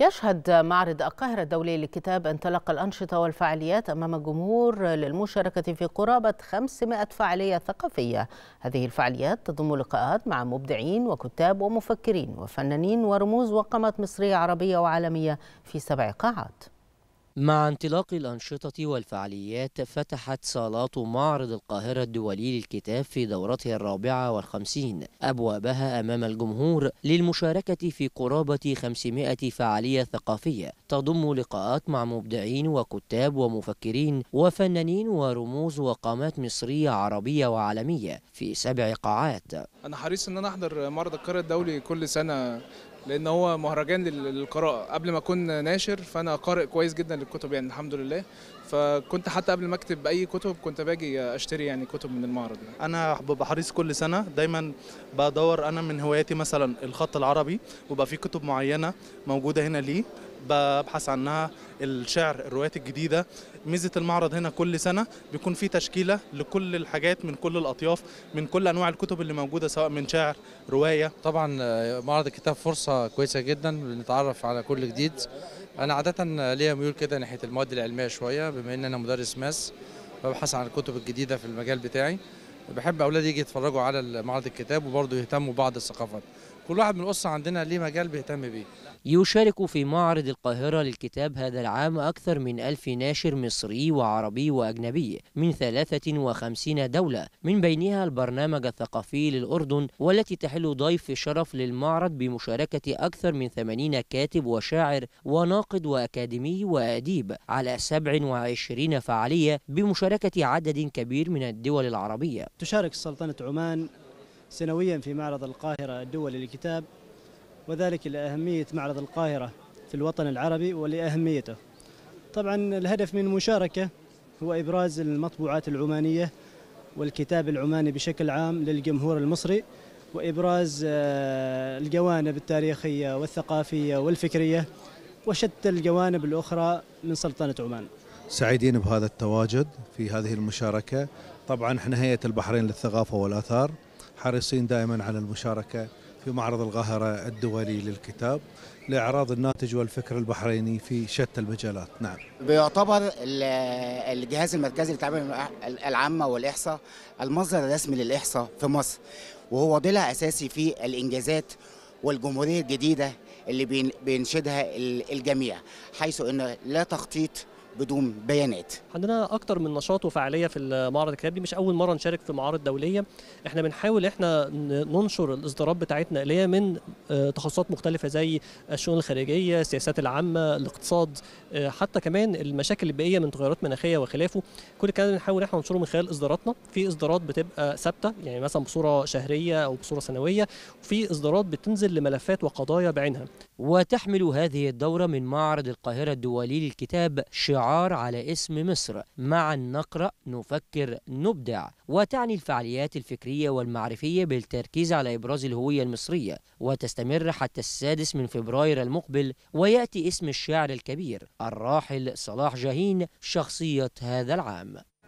يشهد معرض القاهرة الدولي للكتاب انطلاق الأنشطة والفعاليات أمام الجمهور للمشاركة في قرابة 500 فعالية ثقافية هذه الفعاليات تضم لقاءات مع مبدعين وكتاب ومفكرين وفنانين ورموز وقامات مصرية عربية وعالمية في سبع قاعات مع انطلاق الأنشطة والفعاليات فتحت صالات معرض القاهرة الدولي للكتاب في دورته الرابعة والخمسين أبوابها أمام الجمهور للمشاركة في قرابة 500 فعالية ثقافية تضم لقاءات مع مبدعين وكتاب ومفكرين وفنانين ورموز وقامات مصرية عربية وعالمية في سبع قاعات أنا حريص أن أنا أحضر معرض القاهرة الدولي كل سنة لان هو مهرجان للقراءه قبل ما اكون ناشر فانا قارئ كويس جدا للكتب يعني الحمد لله فكنت حتى قبل ما اكتب اي كتب كنت باجي اشتري يعني كتب من المعرض يعني. انا ببقى حريص كل سنه دايما بدور انا من هواياتي مثلا الخط العربي وبقى في كتب معينه موجوده هنا ليه ببحث عنها الشعر الروايات الجديده ميزه المعرض هنا كل سنه بيكون في تشكيله لكل الحاجات من كل الاطياف من كل انواع الكتب اللي موجوده سواء من شعر روايه طبعا آه، معرض الكتاب فرصه كويسه جدا بنتعرف على كل جديد انا عاده آه، ليا ميول كده ناحيه المواد العلميه شويه بما ان انا مدرس ماس ببحث عن الكتب الجديده في المجال بتاعي بحب اولادي يجي يتفرجوا على معرض الكتاب وبرضه يهتموا بعض الثقافات كل واحد من القصه عندنا ليه مجال بيهتم بيه يشارك في معرض القاهرة للكتاب هذا العام أكثر من ألف ناشر مصري وعربي وأجنبي من 53 دولة من بينها البرنامج الثقافي للأردن والتي تحل ضيف شرف للمعرض بمشاركة أكثر من 80 كاتب وشاعر وناقد وأكاديمي وأديب على 27 فعالية بمشاركة عدد كبير من الدول العربية تشارك سلطنة عمان سنويا في معرض القاهرة الدولي للكتاب وذلك لأهمية معرض القاهرة في الوطن العربي ولأهميته طبعا الهدف من المشاركة هو إبراز المطبوعات العمانية والكتاب العماني بشكل عام للجمهور المصري وإبراز آه، الجوانب التاريخية والثقافية والفكرية وشتى الجوانب الأخرى من سلطنة عمان سعيدين بهذا التواجد في هذه المشاركة طبعا احنا هيئة البحرين للثقافة والآثار حريصين دائما على المشاركة في معرض القاهرة الدولي للكتاب لإعراض الناتج والفكر البحريني في شتى المجالات نعم بيعتبر الجهاز المركزي للتعبير العامة والإحصاء المصدر الرسمي للإحصاء في مصر وهو ضلع أساسي في الإنجازات والجمهورية الجديدة اللي بينشدها الجميع حيث أن لا تخطيط بدون بيانات عندنا اكتر من نشاط وفعاليه في المعرض الكتاب دي مش اول مره نشارك في معارض دوليه احنا بنحاول احنا ننشر الاصدارات بتاعتنا اللي هي من آه، تخصصات مختلفه زي الشؤون الخارجيه السياسات العامه الاقتصاد آه، حتى كمان المشاكل البيئيه من تغيرات مناخيه وخلافه كل الكلام ده بنحاول احنا ننشره من خلال اصداراتنا في اصدارات بتبقى ثابته يعني مثلا بصوره شهريه او بصوره سنويه وفي اصدارات بتنزل لملفات وقضايا بعينها وتحمل هذه الدوره من معرض القاهره الدولي للكتاب شعار شعار على اسم مصر معا نقرأ نفكر نبدع وتعني الفعاليات الفكرية والمعرفية بالتركيز على إبراز الهوية المصرية وتستمر حتى السادس من فبراير المقبل ويأتي اسم الشاعر الكبير الراحل صلاح جاهين شخصية هذا العام